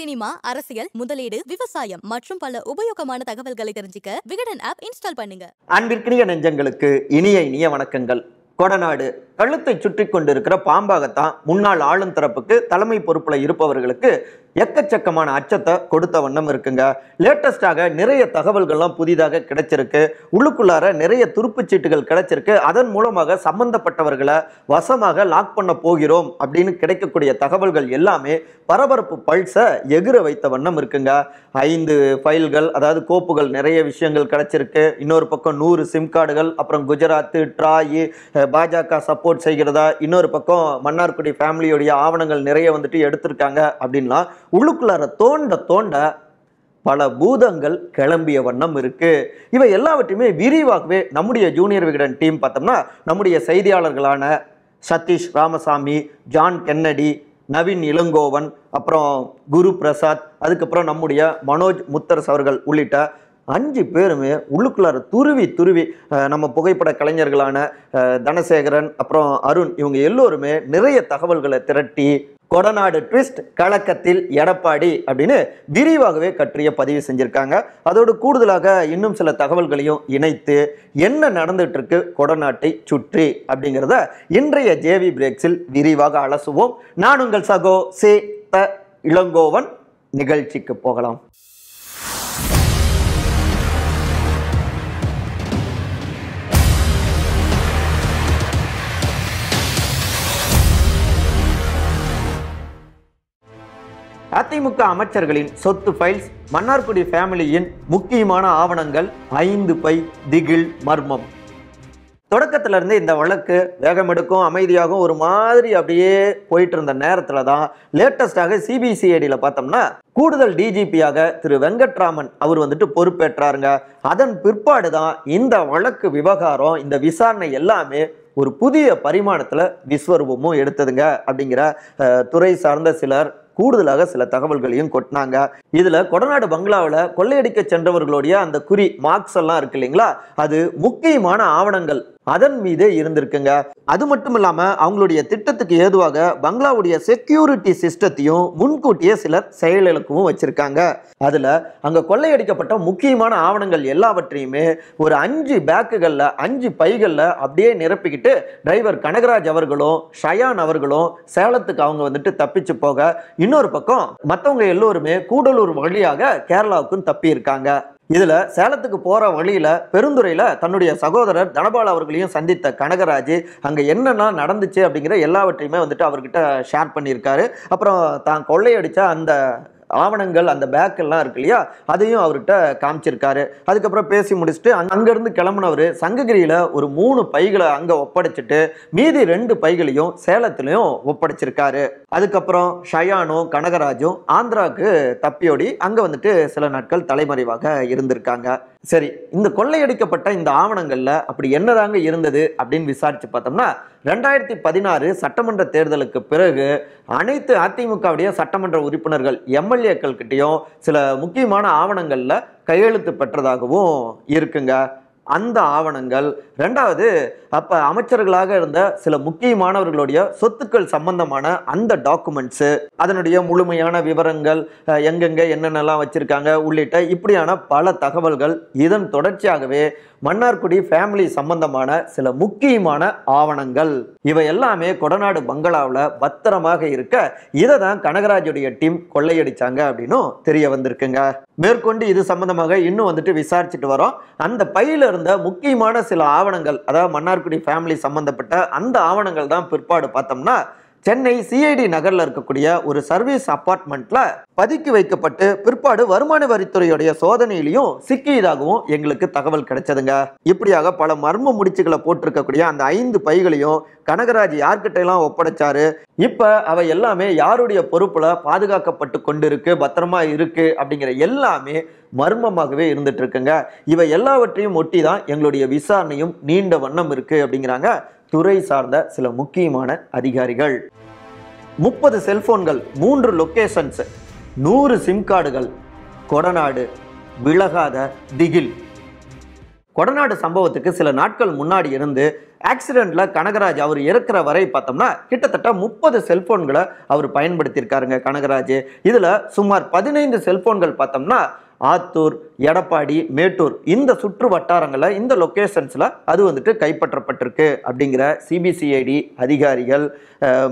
cinema அரசியல் முதலீடு விவசாயம் மற்றும் பல உபயோகமான தகவல்களை தெரிஞ்சுக்க விகடன் ஆப் இன்ஸ்டால் பண்ணுங்க அன்பிற்கினிய நெஞ்சங்களுக்கு இனிய இனிய வணக்கங்கள் கொடநாடு கழுத்தை சுற்றி கொண்டிருக்கிற பாம்பாகத்தான் முன்னாள் ஆளும் தரப்புக்கு தலைமை பொறுப்பில் இருப்பவர்களுக்கு எக்கச்சக்கமான அச்சத்தை கொடுத்த வண்ணம் இருக்குங்க லேட்டஸ்டாக நிறைய தகவல்கள்லாம் புதிதாக கிடைச்சிருக்கு உள்ளுக்குள்ளார நிறைய துருப்பு சீட்டுகள் கிடைச்சிருக்கு அதன் மூலமாக சம்பந்தப்பட்டவர்களை வசமாக லாக் பண்ண போகிறோம் அப்படின்னு கிடைக்கக்கூடிய தகவல்கள் எல்லாமே பரபரப்பு பல்ஸை எகிர வைத்த வண்ணம் இருக்குங்க ஐந்து ஃபைல்கள் அதாவது கோப்புகள் நிறைய விஷயங்கள் கிடைச்சிருக்கு இன்னொரு பக்கம் நூறு சிம் கார்டுகள் அப்புறம் குஜராத் ட்ராயி பாஜக சப்போர்ட் சப்போர்ட் செய்கிறதா இன்னொரு பக்கம் மன்னார்குடி ஃபேமிலியுடைய ஆவணங்கள் நிறைய வந்துட்டு எடுத்திருக்காங்க அப்படின்லாம் உள்ளுக்குள்ளார தோண்ட தோண்ட பல பூதங்கள் கிளம்பிய வண்ணம் இருக்கு இவை எல்லாவற்றையுமே விரிவாகவே நம்முடைய ஜூனியர் விகடன் டீம் பார்த்தோம்னா நம்முடைய செய்தியாளர்களான சதீஷ் ராமசாமி ஜான் கென்னடி நவீன் இளங்கோவன் அப்புறம் குரு பிரசாத் அதுக்கப்புறம் நம்முடைய மனோஜ் முத்தரஸ் அவர்கள் உள்ளிட்ட அஞ்சு பேருமே உள்ளுக்குள்ளார துருவி துருவி நம்ம புகைப்பட கலைஞர்களான தனசேகரன் அப்புறம் அருண் இவங்க எல்லோருமே நிறைய தகவல்களை திரட்டி கொடநாடு ட்விஸ்ட் கலக்கத்தில் எடப்பாடி அப்படின்னு விரிவாகவே கற்றிய பதிவு செஞ்சுருக்காங்க அதோடு கூடுதலாக இன்னும் சில தகவல்களையும் இணைத்து என்ன நடந்துகிட்ருக்கு கொடநாட்டை சுற்றி அப்படிங்கிறத இன்றைய ஜேவி பிரேக்ஸில் விரிவாக அலசுவோம் நான் உங்கள் சகோ சே த இளங்கோவன் நிகழ்ச்சிக்கு போகலாம் அதிமுக அமைச்சர்களின் சொத்து ஃபைல்ஸ் மன்னார்குடி ஃபேமிலியின் முக்கியமான ஆவணங்கள் ஐந்து பை திகில் மர்மம் தொடக்கத்துல இருந்து இந்த வழக்கு வேகமெடுக்கும் அமைதியாகவும் ஒரு மாதிரி அப்படியே போயிட்டு இருந்த நேரத்தில் தான் லேட்டஸ்டாக சிபிசிஐடியில் பார்த்தோம்னா கூடுதல் டிஜிபியாக திரு வெங்கட்ராமன் அவர் வந்துட்டு பொறுப்பேற்றாருங்க அதன் பிற்பாடு தான் இந்த வழக்கு விவகாரம் இந்த விசாரணை எல்லாமே ஒரு புதிய பரிமாணத்தில் விஸ்வரூபமும் எடுத்ததுங்க அப்படிங்கிற துறை சார்ந்த சிலர் கூடுதலாக சில தகவல்களையும் கொட்டினாங்க இதுல கொடநாடு பங்களாவில் கொள்ளையடிக்க சென்றவர்களுடைய அந்த குறி மார்க்ஸ் எல்லாம் இருக்கு இல்லைங்களா அது முக்கியமான ஆவணங்கள் அதன் மீது இருந்திருக்குங்க அது மட்டும் இல்லாமல் அவங்களுடைய திட்டத்துக்கு ஏதுவாக பங்களாவுடைய செக்யூரிட்டி சிஸ்டத்தையும் முன்கூட்டியே சிலர் செயலிழக்கவும் வச்சிருக்காங்க அதில் அங்கே கொள்ளையடிக்கப்பட்ட முக்கியமான ஆவணங்கள் எல்லாவற்றையுமே ஒரு அஞ்சு பேக்குகளில் அஞ்சு பைகளில் அப்படியே நிரப்பிக்கிட்டு டிரைவர் கனகராஜ் அவர்களும் ஷயான் அவர்களும் சேலத்துக்கு அவங்க வந்துட்டு தப்பிச்சு போக இன்னொரு பக்கம் மற்றவங்க எல்லோருமே கூடலூர் வழியாக கேரளாவுக்கும் தப்பி இருக்காங்க இதில் சேலத்துக்கு போகிற வழியில் பெருந்துறையில் தன்னுடைய சகோதரர் தனபால் அவர்களையும் சந்தித்த கனகராஜ் அங்கே என்னென்ன நடந்துச்சு அப்படிங்கிற எல்லாவற்றையுமே வந்துட்டு அவர்கிட்ட ஷேர் பண்ணியிருக்காரு அப்புறம் தான் கொள்ளையடித்த அந்த ஆவணங்கள் அந்த பேக் எல்லாம் இருக்கு இல்லையா அதையும் அவர்கிட்ட காமிச்சிருக்காரு அதுக்கப்புறம் பேசி முடிச்சுட்டு அங்கேருந்து கிளம்புனவர் சங்ககிரியில் ஒரு மூணு பைகளை அங்கே ஒப்படைச்சிட்டு மீதி ரெண்டு பைகளையும் சேலத்திலையும் ஒப்படைச்சிருக்காரு அதுக்கப்புறம் ஷயானும் கனகராஜும் ஆந்திராவுக்கு தப்பியோடி அங்கே வந்துட்டு சில நாட்கள் தலைமறைவாக இருந்திருக்காங்க சரி இந்த கொள்ளையடிக்கப்பட்ட இந்த ஆவணங்களில் அப்படி என்னதாங்க இருந்தது அப்படின்னு விசாரித்து பார்த்தோம்னா ரெண்டாயிரத்தி பதினாறு சட்டமன்ற தேர்தலுக்கு பிறகு அனைத்து அதிமுகவுடைய சட்டமன்ற உறுப்பினர்கள் எம்எல்ஏக்கள் கிட்டேயும் சில முக்கியமான ஆவணங்களில் கையெழுத்து பெற்றதாகவும் இருக்குங்க அந்த ஆவணங்கள் ரெண்டாவது அப்போ அமைச்சர்களாக இருந்த சில முக்கியமானவர்களுடைய சொத்துக்கள் சம்பந்தமான அந்த டாக்குமெண்ட்ஸு அதனுடைய முழுமையான விவரங்கள் எங்கெங்கே என்னென்னலாம் வச்சுருக்காங்க உள்ளிட்ட இப்படியான பல தகவல்கள் இதன் தொடர்ச்சியாகவே மன்னார்குடி ஃபேமிலி சம்பந்தமான சில முக்கியமான ஆவணங்கள் இவை எல்லாமே கொடநாடு பங்களாவில் பத்திரமாக இருக்க இதை தான் கனகராஜுடைய டீம் கொள்ளையடிச்சாங்க அப்படின்னும் தெரிய வந்திருக்குங்க மேற்கொண்டு இது சம்பந்தமாக இன்னும் வந்துட்டு விசாரிச்சுட்டு வரோம் அந்த பையில இருந்த முக்கியமான சில ஆவணங்கள் அதாவது மன்னார்குடி ஃபேமிலி சம்பந்தப்பட்ட அந்த ஆவணங்கள் தான் பிற்பாடு பார்த்தோம்னா சென்னை சிஐடி நகரில் இருக்கக்கூடிய ஒரு சர்வீஸ் அப்பார்ட்மெண்ட்டில் பதுக்கி வைக்கப்பட்டு பிற்பாடு வருமான வரித்துறையுடைய சோதனையிலையும் சிக்கியதாகவும் எங்களுக்கு தகவல் கிடைச்சதுங்க இப்படியாக பல மர்ம முடிச்சுகளை போட்டிருக்கக்கூடிய அந்த ஐந்து பைகளையும் கனகராஜ் யார்கிட்ட எல்லாம் ஒப்படைச்சாரு இப்போ அவை எல்லாமே யாருடைய பொறுப்பில் பாதுகாக்கப்பட்டு கொண்டு இருக்கு பத்திரமா இருக்கு அப்படிங்கிற எல்லாமே மர்மமாகவே இருந்துட்டு இருக்குங்க இவை எல்லாவற்றையும் ஒட்டி தான் எங்களுடைய விசாரணையும் நீண்ட வண்ணம் இருக்கு அப்படிங்கிறாங்க துறை சார்ந்த சில முக்கியமான அதிகாரிகள் முப்பது செல்போன்கள் மூன்று லொக்கேஷன்ஸ் நூறு சிம் கார்டுகள் கொடநாடு விலகாத திகில் கொடநாடு சம்பவத்துக்கு சில நாட்கள் முன்னாடி இருந்து ஆக்சிடெண்ட்டில் கனகராஜ் அவர் இறக்கிற வரை பார்த்தோம்னா கிட்டத்தட்ட முப்பது செல்போன்களை அவர் பயன்படுத்தியிருக்காருங்க கனகராஜ் இதில் சுமார் பதினைந்து செல்போன்கள் பார்த்தோம்னா ஆத்தூர் எடப்பாடி மேட்டூர் இந்த சுற்று வட்டாரங்களில் இந்த லொக்கேஷன்ஸில் அது வந்துட்டு கைப்பற்றப்பட்டிருக்கு அப்படிங்கிற சிபிசிஐடி அதிகாரிகள்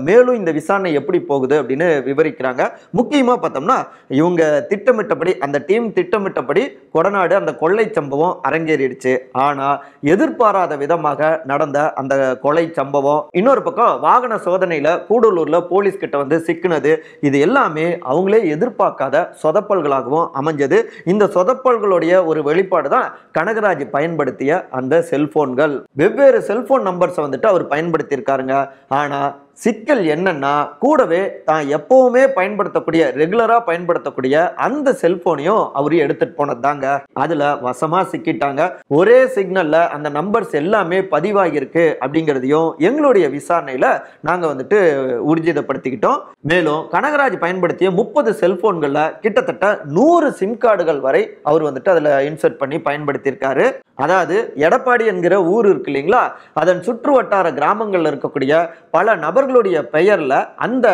மேலும் இந்த விசாரணை எப்படி போகுது அப்படின்னு விவரிக்கிறாங்க முக்கியமாக பார்த்தோம்னா இவங்க திட்டமிட்டபடி அந்த டீம் திட்டமிட்டபடி கொடநாடு அந்த கொள்ளை சம்பவம் அரங்கேறிடுச்சு ஆனால் எதிர்பாராத விதமாக நடந்த அந்த கொலை சம்பவம் இன்னொரு பக்கம் வாகன சோதனையில் கூடலூரில் போலீஸ் கிட்ட வந்து சிக்கினது இது எல்லாமே அவங்களே எதிர்பார்க்காத சொதப்பல்களாகவும் அமைஞ்சது இந்த சொதப்பல் அவர்களுடைய ஒரு வெளிப்பாடு தான் கனகராஜ் பயன்படுத்திய அந்த செல்போன்கள் வெவ்வேறு செல்போன் நம்பர்ஸை வந்துட்டு அவர் பயன்படுத்தியிருக்காருங்க ஆனால் சிக்கல் என்னன்னா கூடவே தான் எப்பவுமே பயன்படுத்தக்கூடிய ரெகுலராக பயன்படுத்தக்கூடிய அந்த செல்போனையும் அவர் எடுத்துட்டு போனது தாங்க அதில் வசமாக சிக்கிட்டாங்க ஒரே சிக்னலில் அந்த நம்பர்ஸ் எல்லாமே பதிவாகியிருக்கு அப்படிங்கிறதையும் எங்களுடைய விசாரணையில் நாங்கள் வந்துட்டு உறுதிதப்படுத்திக்கிட்டோம் மேலும் கனகராஜ் பயன்படுத்திய முப்பது செல்போன்கள்ல கிட்டத்தட்ட நூறு சிம் கார்டுகள் வரை அவர் வந்துட்டு அதில் இன்சர்ட் பண்ணி பயன்படுத்தியிருக்காரு அதாவது எடப்பாடி என்கிற ஊர் இருக்கு இல்லைங்களா அதன் சுற்று வட்டார கிராமங்களில் இருக்கக்கூடிய பல நபர்களுடைய பெயரில் அந்த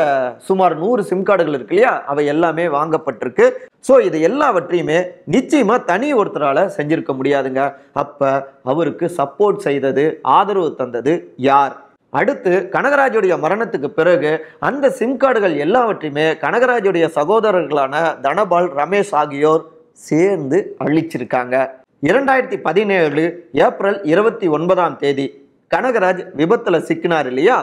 சுமார் நூறு சிம் கார்டுகள் இருக்கு இல்லையா அவை எல்லாமே வாங்கப்பட்டிருக்கு ஸோ இது எல்லாவற்றையுமே நிச்சயமாக தனி ஒருத்தரால் செஞ்சிருக்க முடியாதுங்க அப்போ அவருக்கு சப்போர்ட் செய்தது ஆதரவு தந்தது யார் அடுத்து கனகராஜுடைய மரணத்துக்கு பிறகு அந்த சிம் கார்டுகள் எல்லாவற்றையுமே கனகராஜுடைய சகோதரர்களான தனபால் ரமேஷ் ஆகியோர் சேர்ந்து அழிச்சிருக்காங்க இரண்டாயிரத்தி பதினேழு ஏப்ரல் இருபத்தி ஒன்பதாம் தேதி கனகராஜ் விபத்தில் சிக்கினார் இல்லையா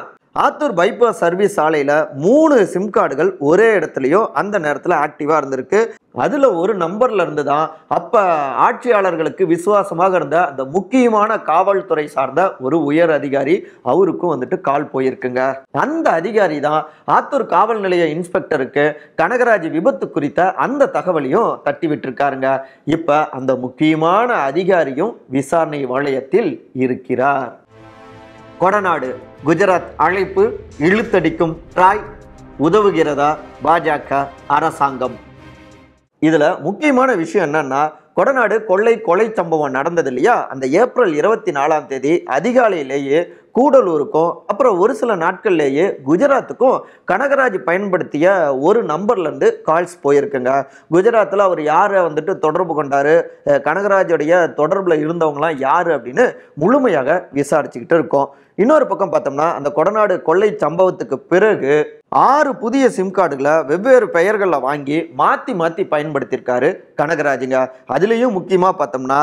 ஆத்தூர் பைபாஸ் சர்வீஸ் சாலையில் மூணு சிம் கார்டுகள் ஒரே இடத்துலையும் அந்த நேரத்தில் ஆக்டிவாக இருந்திருக்கு அதில் ஒரு நம்பரில் இருந்து தான் அப்போ ஆட்சியாளர்களுக்கு விசுவாசமாக இருந்த அந்த முக்கியமான காவல்துறை சார்ந்த ஒரு உயர் அதிகாரி அவருக்கும் வந்துட்டு கால் போயிருக்குங்க அந்த அதிகாரி தான் ஆத்தூர் காவல் நிலைய இன்ஸ்பெக்டருக்கு கனகராஜ் விபத்து குறித்த அந்த தகவலையும் தட்டி விட்டுருக்காருங்க இப்போ அந்த முக்கியமான அதிகாரியும் விசாரணை வளையத்தில் இருக்கிறார் கொடநாடு குஜராத் அழைப்பு இழுத்தடிக்கும் ராய் உதவுகிறதா பாஜக அரசாங்கம் இதில் முக்கியமான விஷயம் என்னன்னா கொடநாடு கொள்ளை கொலை சம்பவம் நடந்தது இல்லையா அந்த ஏப்ரல் இருபத்தி நாலாம் தேதி அதிகாலையிலேயே கூடலூருக்கும் அப்புறம் ஒரு சில நாட்கள்லேயே குஜராத்துக்கும் கனகராஜ் பயன்படுத்திய ஒரு நம்பர்லேருந்து கால்ஸ் போயிருக்குங்க குஜராத்தில் அவர் யாரை வந்துட்டு தொடர்பு கொண்டார் கனகராஜுடைய தொடர்பில் இருந்தவங்களாம் யார் அப்படின்னு முழுமையாக விசாரிச்சுக்கிட்டு இருக்கோம் இன்னொரு பக்கம் பார்த்தோம்னா அந்த கொடநாடு கொள்ளை சம்பவத்துக்கு பிறகு ஆறு புதிய சிம் கார்டுகளை வெவ்வேறு பெயர்களில் வாங்கி மாற்றி மாற்றி பயன்படுத்தியிருக்காரு கனகராஜுங்க அதுலேயும் முக்கியமாக பார்த்தோம்னா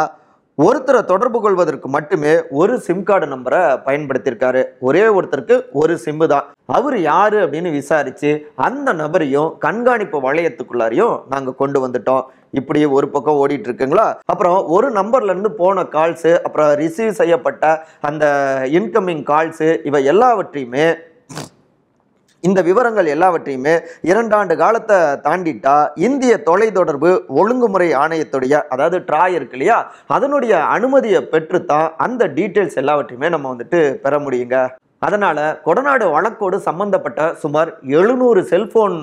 ஒருத்தரை தொடர்பு கொள்வதற்கு மட்டுமே ஒரு சிம் கார்டு நம்பரை பயன்படுத்தியிருக்காரு ஒரே ஒருத்தருக்கு ஒரு சிம்மு தான் அவர் யார் அப்படின்னு விசாரித்து அந்த நபரையும் கண்காணிப்பு வளையத்துக்குள்ளாரையும் நாங்கள் கொண்டு வந்துட்டோம் இப்படி ஒரு பக்கம் ஓடிட்டு இருக்குங்களா அப்புறம் ஒரு நம்பர்லேருந்து போன கால்ஸு அப்புறம் ரிசீவ் செய்யப்பட்ட அந்த இன்கமிங் கால்ஸு இவை எல்லாவற்றையுமே இந்த விவரங்கள் எல்லாவற்றையுமே இரண்டாண்டு காலத்தை தாண்டிட்டா இந்திய தொலைத்தொடர்பு ஒழுங்குமுறை ஆணையத்துடைய அதாவது ட்ராய் இருக்கு இல்லையா அதனுடைய அனுமதியை பெற்றுத்தான் அந்த டீட்டெயில்ஸ் எல்லாவற்றையுமே நம்ம வந்துட்டு பெற முடியுங்க அதனால் கொடநாடு வழக்கோடு சம்மந்தப்பட்ட சுமார் எழுநூறு செல்ஃபோன்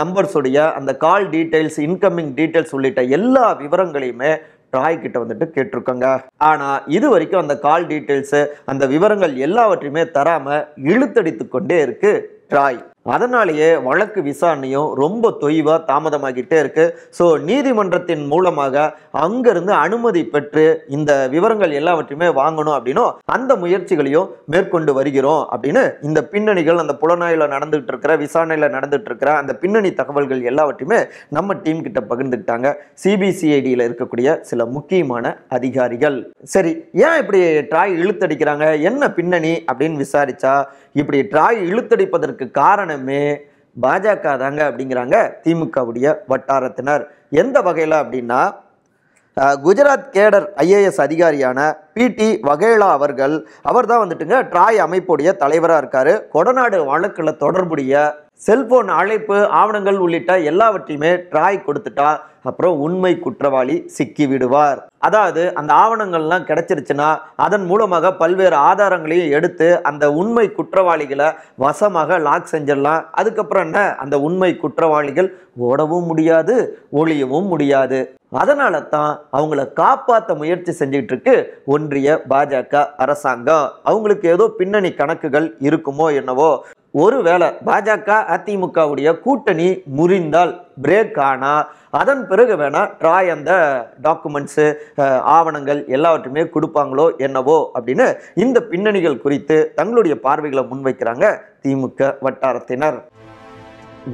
நம்பர்ஸுடைய அந்த கால் டீட்டெயில்ஸ் இன்கமிங் டீட்டெயில்ஸ் உள்ளிட்ட எல்லா விவரங்களையுமே ட்ராய் கிட்ட வந்துட்டு கேட்டிருக்கோங்க ஆனால் இது வரைக்கும் அந்த கால் டீட்டெயில்ஸு அந்த விவரங்கள் எல்லாவற்றையுமே தராமல் இழுத்தடித்து கொண்டே இருக்குது Troy அதனாலேயே வழக்கு விசாரணையும் ரொம்ப தொய்வாக தாமதமாகிட்டே இருக்குது ஸோ நீதிமன்றத்தின் மூலமாக அங்கேருந்து அனுமதி பெற்று இந்த விவரங்கள் எல்லாவற்றையுமே வாங்கணும் அப்படின்னும் அந்த முயற்சிகளையும் மேற்கொண்டு வருகிறோம் அப்படின்னு இந்த பின்னணிகள் அந்த புலனாயில் நடந்துகிட்டு இருக்கிற விசாரணையில் நடந்துட்டு இருக்கிற அந்த பின்னணி தகவல்கள் எல்லாவற்றையுமே நம்ம டீம் கிட்ட பகிர்ந்துக்கிட்டாங்க சிபிசிஐடியில் இருக்கக்கூடிய சில முக்கியமான அதிகாரிகள் சரி ஏன் இப்படி ட்ராய் இழுத்தடிக்கிறாங்க என்ன பின்னணி அப்படின்னு விசாரிச்சா இப்படி ட்ராய் இழுத்தடிப்பதற்கு காரணம் காரணமே பாஜக தாங்க அப்படிங்கிறாங்க திமுகவுடைய வட்டாரத்தினர் எந்த வகையில் அப்படின்னா குஜராத் கேடர் ஐஏஎஸ் அதிகாரியான பிடி வகேலா அவர்கள் அவர் தான் வந்துட்டுங்க ட்ராய் அமைப்புடைய தலைவராக இருக்கார் கொடநாடு வழக்கில் தொடர்புடைய செல்போன் அழைப்பு ஆவணங்கள் உள்ளிட்ட எல்லாவற்றையுமே ட்ராய் கொடுத்துட்டா அப்புறம் உண்மை குற்றவாளி சிக்கி விடுவார் அதாவது அந்த ஆவணங்கள்லாம் கிடைச்சிருச்சுன்னா அதன் மூலமாக பல்வேறு ஆதாரங்களையும் எடுத்து அந்த உண்மை குற்றவாளிகளை வசமாக லாக் செஞ்சிடலாம் அதுக்கப்புறம் என்ன அந்த உண்மை குற்றவாளிகள் ஓடவும் முடியாது ஒழியவும் முடியாது அதனால தான் அவங்கள காப்பாற்ற முயற்சி செஞ்சுக்கிட்டு இருக்கு ஒன்றிய பாஜக அரசாங்கம் அவங்களுக்கு ஏதோ பின்னணி கணக்குகள் இருக்குமோ என்னவோ ஒருவேளை பாஜக அதிமுகவுடைய கூட்டணி முறிந்தால் பிரேக் ஆனால் அதன் பிறகு வேணால் ட்ராய் அந்த டாக்குமெண்ட்ஸு ஆவணங்கள் எல்லாவற்றுமே கொடுப்பாங்களோ என்னவோ அப்படின்னு இந்த பின்னணிகள் குறித்து தங்களுடைய பார்வைகளை முன்வைக்கிறாங்க திமுக வட்டாரத்தினர்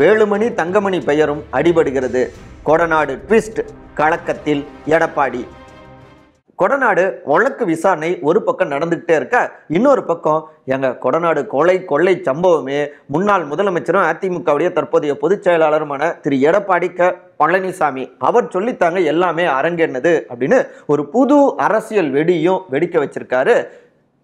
வேலுமணி தங்கமணி பெயரும் அடிபடுகிறது கொடநாடு ட்விஸ்ட் கலக்கத்தில் எடப்பாடி கொடநாடு வழக்கு விசாரணை ஒரு பக்கம் நடந்துக்கிட்டே இருக்க இன்னொரு பக்கம் எங்கள் கொடநாடு கொலை கொள்ளை சம்பவமே முன்னாள் முதலமைச்சரும் அதிமுகவுடைய தற்போதைய பொதுச் செயலாளருமான திரு எடப்பாடி க பழனிசாமி அவர் சொல்லித்தாங்க எல்லாமே அரங்கேன்னது அப்படின்னு ஒரு புது அரசியல் வெடியும் வெடிக்க வச்சிருக்காரு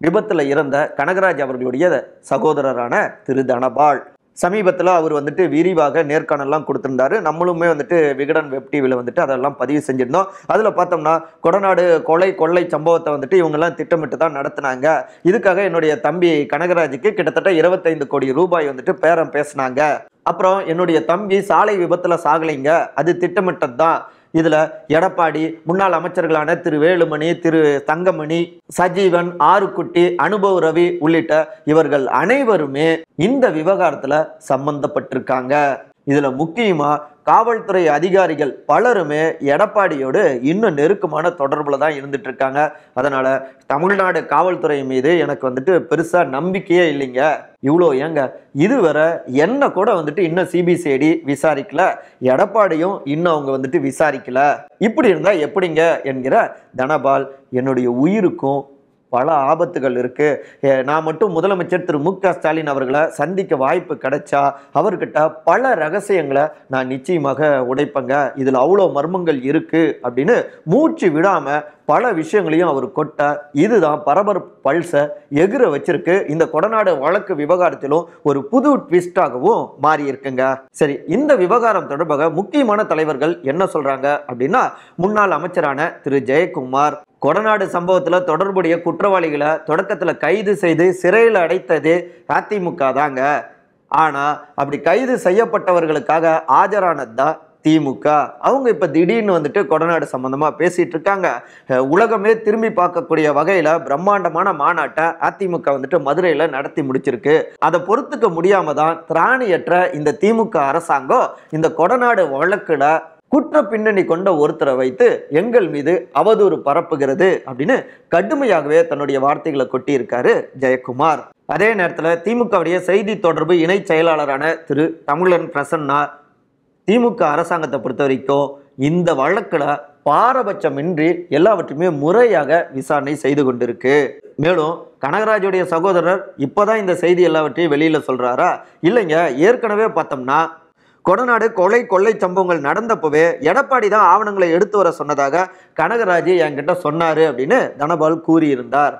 விபத்தில் இறந்த கனகராஜ் அவர்களுடைய சகோதரரான திரு தனபால் சமீபத்தில் அவர் வந்துட்டு விரிவாக நேர்காணல்லாம் கொடுத்துருந்தாரு நம்மளுமே வந்துட்டு விகடன் வெப் டிவியில் வந்துட்டு அதெல்லாம் பதிவு செஞ்சுருந்தோம் அதில் பார்த்தோம்னா கொடநாடு கொலை கொள்ளை சம்பவத்தை வந்துட்டு இவங்கெல்லாம் திட்டமிட்டு தான் நடத்தினாங்க இதுக்காக என்னுடைய தம்பி கனகராஜுக்கு கிட்டத்தட்ட இருபத்தைந்து கோடி ரூபாய் வந்துட்டு பேரம் பேசினாங்க அப்புறம் என்னுடைய தம்பி சாலை விபத்தில் சாகலைங்க அது திட்டமிட்டது தான் இதில் எடப்பாடி முன்னாள் அமைச்சர்களான திரு வேலுமணி திரு தங்கமணி சஜீவன் ஆறுக்குட்டி அனுபவ ரவி உள்ளிட்ட இவர்கள் அனைவருமே இந்த விவகாரத்தில் சம்பந்தப்பட்டிருக்காங்க இதில் முக்கியமாக காவல்துறை அதிகாரிகள் பலருமே எடப்பாடியோடு இன்னும் நெருக்கமான தொடர்பில் தான் இருந்துட்டு இருக்காங்க அதனால் தமிழ்நாடு காவல்துறை மீது எனக்கு வந்துட்டு பெருசாக நம்பிக்கையே இல்லைங்க இவ்வளோ ஏங்க இதுவரை என்ன கூட வந்துட்டு இன்னும் சிபிசிஐடி விசாரிக்கல எடப்பாடியும் இன்னும் அவங்க வந்துட்டு விசாரிக்கல இப்படி இருந்தால் எப்படிங்க என்கிற தனபால் என்னுடைய உயிருக்கும் பல ஆபத்துகள் இருக்குது நான் மட்டும் முதலமைச்சர் திரு மு ஸ்டாலின் அவர்களை சந்திக்க வாய்ப்பு கிடைச்சா அவர்கிட்ட பல ரகசியங்களை நான் நிச்சயமாக உடைப்பேங்க இதில் அவ்வளோ மர்மங்கள் இருக்குது அப்படின்னு மூச்சு விடாமல் பல விஷயங்களையும் அவர் கொட்ட இதுதான் பரபர பல்ஸை எகிர வச்சிருக்கு இந்த கொடநாடு வழக்கு விவகாரத்திலும் ஒரு புது ட்விஸ்டாகவும் மாறி இருக்குங்க சரி இந்த விவகாரம் தொடர்பாக முக்கியமான தலைவர்கள் என்ன சொல்றாங்க அப்படின்னா முன்னாள் அமைச்சரான திரு ஜெயக்குமார் கொடநாடு சம்பவத்தில் தொடர்புடைய குற்றவாளிகளை தொடக்கத்தில் கைது செய்து சிறையில் அடைத்தது அதிமுக தாங்க ஆனால் அப்படி கைது செய்யப்பட்டவர்களுக்காக ஆஜரானது தான் திமுக அவங்க இப்போ திடீர்னு வந்துட்டு கொடநாடு சம்மந்தமாக பேசிகிட்டு இருக்காங்க உலகமே திரும்பி பார்க்கக்கூடிய வகையில் பிரம்மாண்டமான மாநாட்டை அதிமுக வந்துட்டு மதுரையில் நடத்தி முடிச்சிருக்கு அதை பொறுத்துக்க முடியாமல் தான் திராணியற்ற இந்த திமுக அரசாங்கம் இந்த கொடநாடு வழக்கில் குற்ற பின்னணி கொண்ட ஒருத்தரை வைத்து எங்கள் மீது அவதூறு பரப்புகிறது அப்படின்னு கடுமையாகவே தன்னுடைய வார்த்தைகளை கொட்டியிருக்காரு ஜெயக்குமார் அதே நேரத்தில் திமுகவுடைய செய்தி தொடர்பு இணை செயலாளரான திரு தமிழன் பிரசன்னா திமுக அரசாங்கத்தை பொறுத்த வரைக்கும் இந்த வழக்கில் பாரபட்சமின்றி எல்லாவற்றையுமே முறையாக விசாரணை செய்து கொண்டிருக்கு மேலும் கனகராஜுடைய சகோதரர் இப்போதான் இந்த செய்தி எல்லாவற்றையும் வெளியில் சொல்கிறாரா இல்லைங்க ஏற்கனவே பார்த்தோம்னா கொடநாடு கொலை கொள்ளை சம்பவங்கள் நடந்தப்பவே எடப்பாடி தான் ஆவணங்களை எடுத்து வர சொன்னதாக கனகராஜ் என்கிட்ட சொன்னார் அப்படின்னு தனபால் கூறியிருந்தார்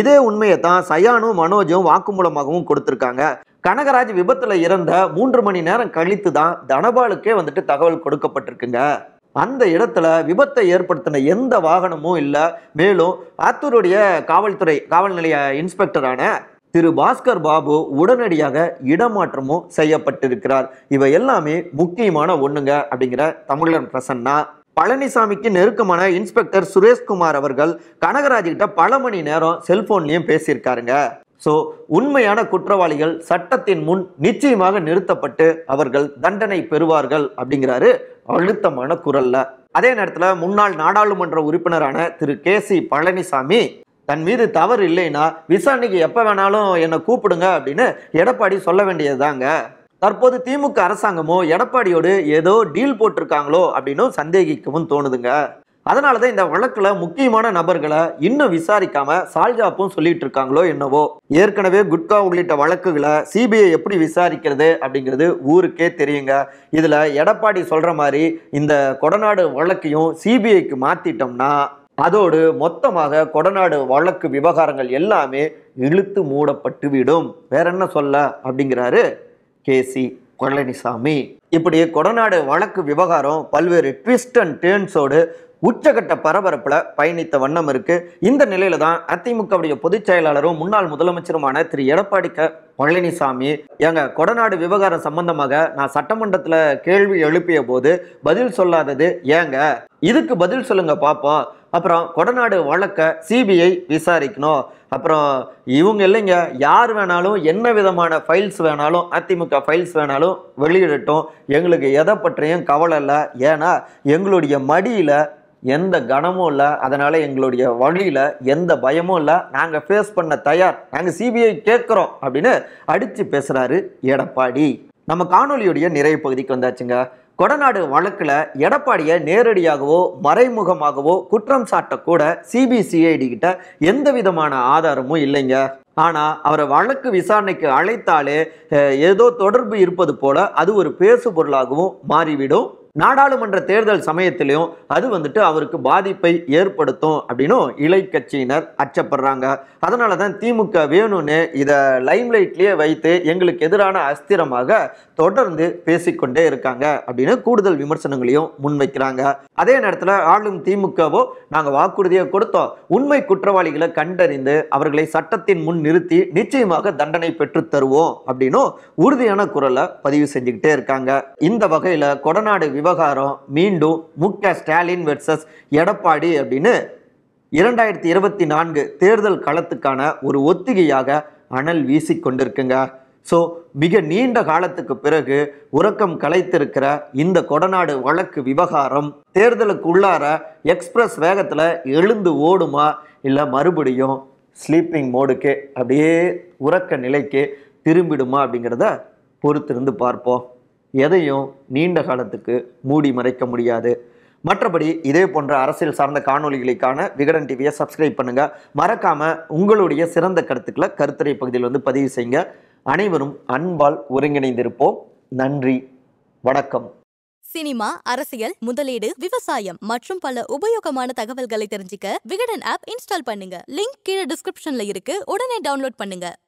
இதே உண்மையை தான் சயானும் மனோஜும் வாக்குமூலமாகவும் கொடுத்துருக்காங்க கனகராஜ் விபத்தில் இறந்த மூன்று மணி நேரம் கழித்து தான் தனபாலுக்கே வந்துட்டு தகவல் கொடுக்கப்பட்டிருக்குங்க அந்த இடத்துல விபத்தை ஏற்படுத்தின எந்த வாகனமும் இல்லை மேலும் ஆத்தூருடைய காவல்துறை காவல் நிலைய இன்ஸ்பெக்டரான திரு பாஸ்கர் பாபு உடனடியாக இடமாற்றமும் செய்யப்பட்டிருக்கிறார் இவை எல்லாமே முக்கியமான ஒண்ணுங்க அப்படிங்கிற தமிழன் பிரசன்னா பழனிசாமிக்கு நெருக்கமான இன்ஸ்பெக்டர் சுரேஷ்குமார் அவர்கள் கனகராஜ் கிட்ட பல மணி நேரம் செல்போன்லயும் பேசியிருக்காருங்க ஸோ உண்மையான குற்றவாளிகள் சட்டத்தின் முன் நிச்சயமாக நிறுத்தப்பட்டு அவர்கள் தண்டனை பெறுவார்கள் அப்படிங்கிறாரு அழுத்தமான குரல்ல அதே நேரத்தில் முன்னாள் நாடாளுமன்ற உறுப்பினரான திரு கே சி பழனிசாமி தன் மீது தவறு இல்லைன்னா விசாரணைக்கு எப்போ வேணாலும் என்னை கூப்பிடுங்க அப்படின்னு எடப்பாடி சொல்ல வேண்டியதுதாங்க தற்போது திமுக அரசாங்கமோ எடப்பாடியோடு ஏதோ டீல் போட்டிருக்காங்களோ அப்படின்னு சந்தேகிக்கவும் தோணுதுங்க அதனால தான் இந்த வழக்கில் முக்கியமான நபர்களை இன்னும் விசாரிக்காம சால்காப்பும் சொல்லிட்டு இருக்காங்களோ என்னவோ ஏற்கனவே குட்கா உள்ளிட்ட வழக்குகளை சிபிஐ எப்படி விசாரிக்கிறது அப்படிங்கிறது ஊருக்கே தெரியுங்க இதில் எடப்பாடி சொல்கிற மாதிரி இந்த கொடநாடு வழக்கையும் சிபிஐக்கு மாற்றிட்டோம்னா அதோடு மொத்தமாக கொடநாடு வழக்கு விவகாரங்கள் எல்லாமே இழுத்து மூடப்பட்டு விடும் வேற என்ன சொல்ல அப்படிங்கிறாரு கேசி பழனிசாமி இப்படி கொடநாடு வழக்கு விவகாரம் பல்வேறு ட்விஸ்ட் அண்ட் டேர்ன்ஸோடு உச்சகட்ட பரபரப்பில் பயணித்த வண்ணம் இருக்கு இந்த நிலையில தான் அதிமுகவுடைய பொதுச் செயலாளரும் முன்னாள் முதலமைச்சருமான திரு எடப்பாடி க பழனிசாமி எங்க கொடநாடு விவகாரம் சம்பந்தமாக நான் சட்டமன்றத்தில் கேள்வி எழுப்பிய போது பதில் சொல்லாதது ஏங்க இதுக்கு பதில் சொல்லுங்க பார்ப்போம் அப்புறம் கொடநாடு வழக்கை சிபிஐ விசாரிக்கணும் அப்புறம் இவங்க இல்லைங்க யார் வேணாலும் என்ன விதமான ஃபைல்ஸ் வேணாலும் அதிமுக ஃபைல்ஸ் வேணாலும் வெளியிடட்டும் எங்களுக்கு எதை பற்றியும் கவலை இல்லை ஏன்னா எங்களுடைய மடியில் எந்த கனமும் இல்லை அதனால் எங்களுடைய வழியில் எந்த பயமும் இல்லை நாங்கள் ஃபேஸ் பண்ண தயார் நாங்கள் சிபிஐ கேட்குறோம் அப்படின்னு அடித்து பேசுகிறாரு எடப்பாடி நம்ம காணொலியுடைய நிறைய பகுதிக்கு வந்தாச்சுங்க கொடநாடு வழக்கில் எடப்பாடியை நேரடியாகவோ மறைமுகமாகவோ குற்றம் சாட்டக்கூட சிபிசிஐடி கிட்ட எந்த விதமான ஆதாரமும் இல்லைங்க ஆனால் அவரை வழக்கு விசாரணைக்கு அழைத்தாலே ஏதோ தொடர்பு இருப்பது போல அது ஒரு பேசு பொருளாகவும் மாறிவிடும் நாடாளுமன்ற தேர்தல் சமயத்திலையும் அது வந்துட்டு அவருக்கு பாதிப்பை ஏற்படுத்தும் அப்படின்னும் இலை கட்சியினர் அச்சப்படுறாங்க அதனால தான் திமுக வேணும்னு இதை லைம்லைட்லேயே வைத்து எங்களுக்கு எதிரான அஸ்திரமாக தொடர்ந்து பேசிக்கொண்டே இருக்காங்க அப்படின்னு கூடுதல் விமர்சனங்களையும் முன்வைக்கிறாங்க அதே நேரத்தில் ஆளும் திமுகவோ நாங்கள் வாக்குறுதியை கொடுத்தோம் உண்மை குற்றவாளிகளை கண்டறிந்து அவர்களை சட்டத்தின் முன் நிறுத்தி நிச்சயமாக தண்டனை பெற்று தருவோம் அப்படின்னும் உறுதியான குரலை பதிவு செஞ்சுக்கிட்டே இருக்காங்க இந்த வகையில் கொடநாடு விவகாரம் மீண்டும் மு க ஸ்டாலின் வெர்சஸ் எடப்பாடி அப்படின்னு இரண்டாயிரத்தி இருபத்தி நான்கு தேர்தல் களத்துக்கான ஒரு ஒத்திகையாக அனல் வீசி கொண்டிருக்குங்க ஸோ மிக நீண்ட காலத்துக்கு பிறகு உறக்கம் கலைத்திருக்கிற இந்த கொடநாடு வழக்கு விவகாரம் தேர்தலுக்கு உள்ளார எக்ஸ்பிரஸ் வேகத்தில் எழுந்து ஓடுமா இல்லை மறுபடியும் ஸ்லீப்பிங் மோடுக்கு அப்படியே உறக்க நிலைக்கு திரும்பிடுமா அப்படிங்கிறத பொறுத்திருந்து பார்ப்போம் எதையும் நீண்ட காலத்துக்கு மூடி மறைக்க முடியாது மற்றபடி இதே போன்ற அரசியல் சார்ந்த காணொலிகளுக்கான விகடன் டிவியை சப்ஸ்கிரைப் பண்ணுங்கள் மறக்காமல் உங்களுடைய சிறந்த கருத்துக்களை கருத்துரை பகுதியில் வந்து பதிவு செய்யுங்க அனைவரும் அன்பால் ஒருங்கிணைந்திருப்போம் நன்றி வணக்கம் சினிமா அரசியல் முதலீடு விவசாயம் மற்றும் பல உபயோகமான தகவல்களை தெரிஞ்சுக்க விகடன் ஆப் இன்ஸ்டால் பண்ணுங்க லிங்க் கீழே டிஸ்கிரிப்ஷன்ல இருக்கு உடனே டவுன்லோட் பண்ணுங்க